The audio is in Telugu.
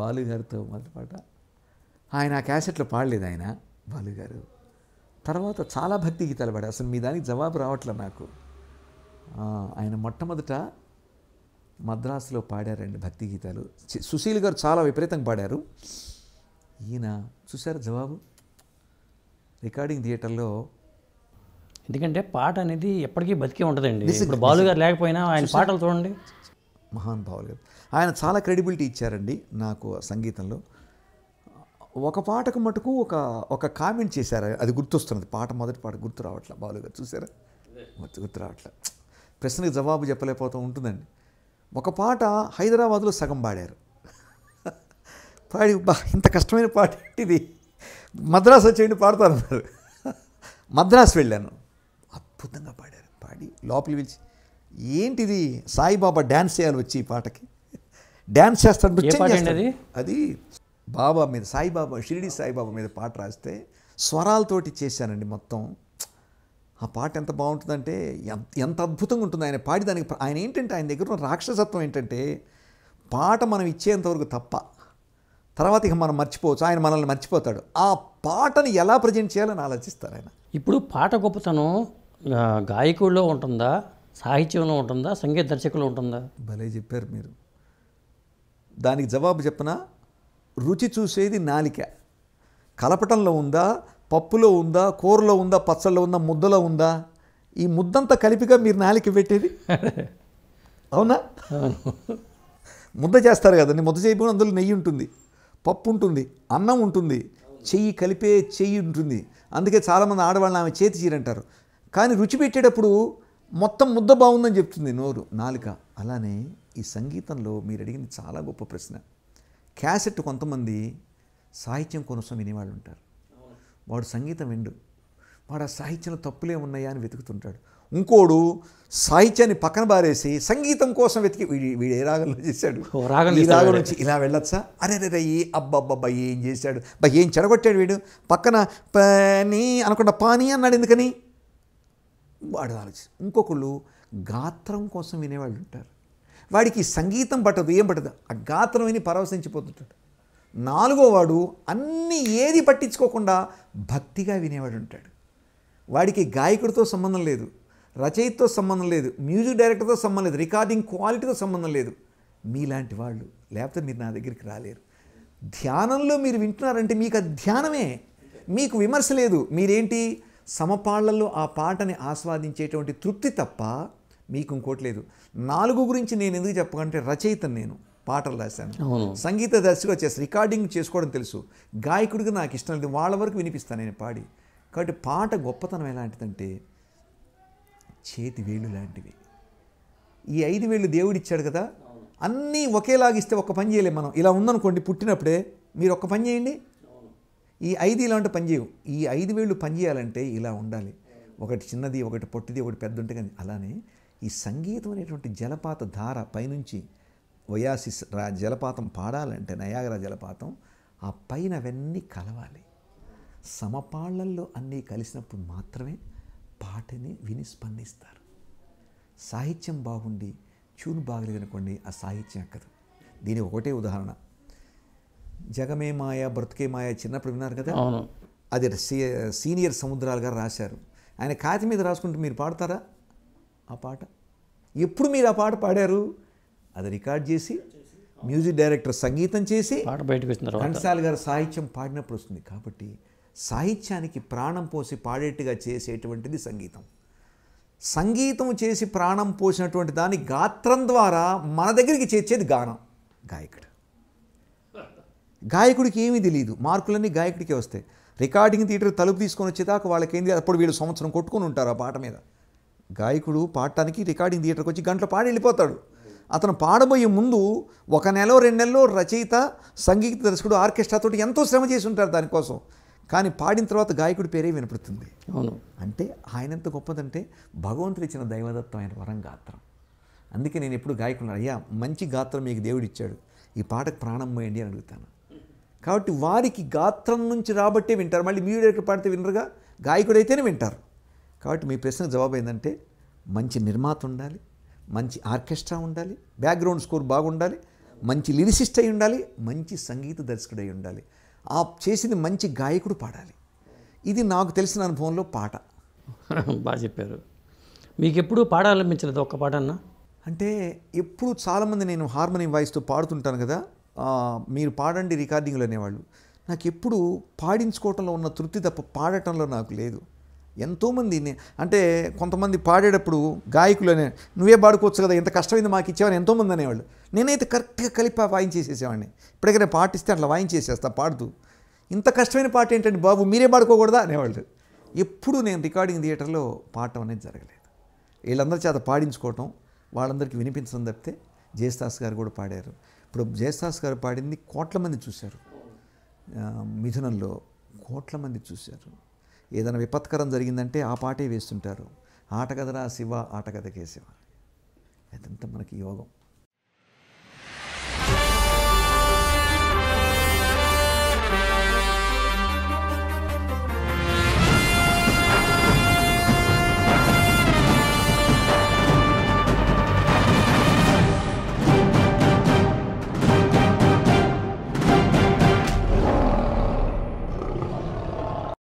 బాలుగారితో మొదటి పాట ఆయన ఆ క్యాసెట్లో పాడలేదు ఆయన బాలుగారు తర్వాత చాలా భక్తి గీతాలు పాడారు అసలు మీ దానికి జవాబు రావట్లే నాకు ఆయన మొట్టమొదట మద్రాసులో పాడారండి భక్తి గీతాలు సుశీల్ గారు చాలా విపరీతంగా పాడారు ఈయన చూశారు జవాబు రికార్డింగ్ థియేటర్లో ఎందుకంటే పాట అనేది ఎప్పటికీ బతికే ఉంటుందండి ఇప్పుడు బాలుగారు లేకపోయినా ఆయన పాటలు చూడండి మహానుభావులు గారు ఆయన చాలా క్రెడిబిలిటీ ఇచ్చారండి నాకు సంగీతంలో ఒక పాటకు మటుకు ఒక ఒక కామెంట్ చేశారు అది గుర్తొస్తున్నది పాట మొదటి పాట గుర్తు రావట్లే బాలుగారు చూసారా గుర్తు రావట్లే ప్రశ్నకు జవాబు చెప్పలేకపోతూ ఉంటుందండి ఒక పాట హైదరాబాద్లో సగం పాడారు పాడి బా ఇంత కష్టమైన పాట ఇది మద్రాసు వచ్చేయండి అన్నారు మద్రాసు వెళ్ళాను అద్భుతంగా పాడారు పాడి లోపలి పిలిచి ఏంటిది సాయిబాబా డ్యాన్స్ చేయాలి వచ్చి ఈ పాటకి డ్యాన్స్ చేస్తాడు నృత్యం చేస్తాడు అది బాబా మీద సాయిబాబా షిరిడి సాయిబాబా మీద పాట రాస్తే స్వరాలతోటి చేశానండి మొత్తం ఆ పాట ఎంత బాగుంటుందంటే ఎంత అద్భుతంగా ఉంటుంది ఆయన పాడి దానికి ఆయన ఏంటంటే ఆయన దగ్గర ఉన్న రాక్షసత్వం ఏంటంటే పాట మనం ఇచ్చేంతవరకు తప్ప తర్వాత ఇక మనం మర్చిపోవచ్చు ఆయన మనల్ని మర్చిపోతాడు ఆ పాటను ఎలా ప్రజెంట్ చేయాలని ఆలోచిస్తారు ఆయన ఇప్పుడు పాట గొప్పతనం గాయకుల్లో ఉంటుందా సాహిత్యంలో ఉంటుందా సంగీత దర్శకులు ఉంటుందా భలే చెప్పారు మీరు దానికి జవాబు చెప్పిన రుచి చూసేది నాలిక కలపటంలో ఉందా పప్పులో ఉందా కూరలో ఉందా పచ్చళ్ళలో ఉందా ముద్దలో ఉందా ఈ ముద్దంతా కలిపిగా మీరు నాలిక పెట్టేది అవునా ముద్ద చేస్తారు కదండి ముద్ద చేయబోయిన అందులో నెయ్యి ఉంటుంది పప్పు ఉంటుంది అన్నం ఉంటుంది చెయ్యి కలిపే చెయ్యి ఉంటుంది అందుకే చాలామంది ఆడవాళ్ళని ఆమె చేతి చీరంటారు కానీ రుచి పెట్టేటప్పుడు మొత్తం ముద్ద బాగుందని చెప్తుంది నోరు నాలుక అలానే ఈ సంగీతంలో మీరు అడిగింది చాలా గొప్ప ప్రశ్న క్యాసెట్ కొంతమంది సాహిత్యం కోసం వినేవాళ్ళు ఉంటారు వాడు సంగీతం విండు వాడు ఆ సాహిత్యంలో తప్పులే ఉన్నాయా అని వెతుకుతుంటాడు ఇంకోడు సాహిత్యాన్ని పక్కన బారేసి సంగీతం కోసం వెతికి వీడి వీడు ఏ రాగంలో చేశాడు ఈ రాగం నుంచి ఇలా వెళ్ళొచ్చా అరే రే ఏ అబ్బబ్బబ్బా ఏం చేశాడు బా ఏం చెడగొట్టాడు వీడు పక్కన పని అనుకుంటా పానీ అన్నాడు ఎందుకని వాడు ఆలోచన ఇంకొకళ్ళు గాత్రం కోసం వినేవాళ్ళు ఉంటారు వాడికి సంగీతం పట్టదు ఏం పట్టదు ఆ గాత్రం విని పరవశించిపోతుంటాడు నాలుగో వాడు అన్ని ఏది పట్టించుకోకుండా భక్తిగా వినేవాడు ఉంటాడు వాడికి గాయకుడితో సంబంధం లేదు రచయితతో సంబంధం లేదు మ్యూజిక్ డైరెక్టర్తో సంబంధం లేదు రికార్డింగ్ క్వాలిటీతో సంబంధం లేదు మీలాంటి వాళ్ళు లేకపోతే మీరు నా దగ్గరికి రాలేరు ధ్యానంలో మీరు వింటున్నారంటే మీకు అది ధ్యానమే మీకు విమర్శ లేదు మీరేంటి సమపాళ్లలో ఆ పాటని ఆస్వాదించేటువంటి తృప్తి తప్ప మీకు ఇంకోటి లేదు నాలుగు గురించి నేను ఎందుకు చెప్పకంటే రచయిత నేను పాటలు రాశాను సంగీత దర్శకుడు వచ్చేసి రికార్డింగ్ చేసుకోవడం తెలుసు గాయకుడికి నాకు ఇష్టం లేదు వాళ్ళ వరకు వినిపిస్తాను నేను పాడి కాబట్టి పాట గొప్పతనం ఎలాంటిదంటే చేతి వేలు లాంటివి ఈ ఐదు వేలు దేవుడిచ్చాడు కదా అన్నీ ఒకేలాగిస్తే ఒక పని చేయలేము మనం ఇలా ఉందనుకోండి పుట్టినప్పుడే మీరు ఒక్క పని చేయండి ఈ ఐదు ఇలాంటి పని పనిచేయవు ఈ ఐదు వేళ్ళు పనిచేయాలంటే ఇలా ఉండాలి ఒకటి చిన్నది ఒకటి పొట్టిది ఒకటి పెద్ద ఉంటే కానీ అలానే ఈ సంగీతం అనేటువంటి జలపాత ధార పైనుంచి వయాసిస్ రా జలపాతం పాడాలంటే నయాగరా జలపాతం ఆ పైన అవన్నీ కలవాలి సమపాళ్లల్లో అన్నీ కలిసినప్పుడు మాత్రమే పాటని విని స్పందిస్తారు సాహిత్యం బాగుండి చూను బాగలేదనుకోండి ఆ సాహిత్యం ఎక్కదు దీని ఒకటే ఉదాహరణ జగమే మాయ బ్రతుకే మాయ చిన్నప్పుడు విన్నారు కదా అవును అది సీనియర్ గారు రాశారు ఆయన కాతి మీద రాసుకుంటూ మీరు పాడతారా ఆ పాట ఎప్పుడు మీరు ఆ పాట పాడారు అది రికార్డ్ చేసి మ్యూజిక్ డైరెక్టర్ సంగీతం చేసి పాట బయటకు ఘంటసాల గారు సాహిత్యం పాడినప్పుడు వస్తుంది కాబట్టి సాహిత్యానికి ప్రాణం పోసి పాడేట్టుగా చేసేటువంటిది సంగీతం సంగీతం చేసి ప్రాణం పోసినటువంటి దాని గాత్రం ద్వారా మన దగ్గరికి చేర్చేది గానం గాయకుడు గాయకుడికి ఏమీ తెలియదు మార్కులన్నీ గాయకుడికే వస్తాయి రికార్డింగ్ థియేటర్ తలుపు తీసుకొని వచ్చేదాకా వాళ్ళకి ఏంది అప్పుడు వీళ్ళు సంవత్సరం కొట్టుకొని ఉంటారు ఆ పాట మీద గాయకుడు పాడటానికి రికార్డింగ్ థియేటర్కి వచ్చి గంటలు పాడి వెళ్ళిపోతాడు అతను పాడబోయే ముందు ఒక నెల రెండు నెలలో రచయిత సంగీత దర్శకుడు ఆర్కెస్ట్రాతో ఎంతో శ్రమ చేసి ఉంటారు దానికోసం కానీ పాడిన తర్వాత గాయకుడి పేరే వినపడుతుంది అవును అంటే ఆయన ఎంత గొప్పదంటే భగవంతుడు ఇచ్చిన దైవదత్తమైన వరం గాత్రం అందుకే నేను ఎప్పుడు గాయకుడు అయ్యా మంచి గాత్రం మీకు దేవుడు ఇచ్చాడు ఈ పాటకు ప్రాణం పోయండి అని అడుగుతాను కాబట్టి వారికి గాత్రం నుంచి రాబట్టే వింటారు మళ్ళీ మీరు ఎక్కడ పాడితే వినరుగా గాయకుడైతేనే వింటారు కాబట్టి మీ ప్రశ్నకు జవాబు ఏంటంటే మంచి నిర్మాత ఉండాలి మంచి ఆర్కెస్ట్రా ఉండాలి బ్యాక్గ్రౌండ్ స్కోర్ బాగుండాలి మంచి లిరిసిస్ట్ అయి ఉండాలి మంచి సంగీత దర్శకుడై ఉండాలి ఆ చేసింది మంచి గాయకుడు పాడాలి ఇది నాకు తెలిసిన అనుభవంలో పాట బాగా చెప్పారు మీకు ఎప్పుడూ పాడాలనిపించలేదు ఒక్క పాట అన్న అంటే ఎప్పుడు చాలామంది నేను హార్మోనియం వాయిస్తో పాడుతుంటాను కదా మీరు పాడండి రికార్డింగ్లు అనేవాళ్ళు నాకు ఎప్పుడు పాడించుకోవటంలో ఉన్న తృప్తి తప్ప పాడటంలో నాకు లేదు ఎంతోమంది అంటే కొంతమంది పాడేటప్పుడు గాయకులనే నువ్వే పాడుకోవచ్చు కదా ఎంత కష్టమైంది మాకు ఇచ్చావని ఎంతోమంది అనేవాళ్ళు నేనైతే కరెక్ట్గా కలిపి వాయించేసేసేవాడిని ఇప్పటికైనా పాటిస్తే అట్లా వాయించేసేస్తా పాడుతూ ఇంత కష్టమైన పాట ఏంటంటే బాబు మీరే పాడుకోకూడదా అనేవాళ్ళు ఎప్పుడు నేను రికార్డింగ్ థియేటర్లో పాడటం అనేది జరగలేదు వీళ్ళందరి చేత పాడించుకోవటం వాళ్ళందరికీ వినిపించడం తప్పితే జయస్దాస్ గారు కూడా పాడారు ఇప్పుడు జయస్థాస్ గారు పాడింది కోట్ల మంది చూశారు మిథునంలో కోట్ల మంది చూశారు ఏదైనా విపత్కరం జరిగిందంటే ఆ పాటే వేస్తుంటారు ఆటగదరా శివ ఆటగద కథకే శివ అదంతా మనకి యోగం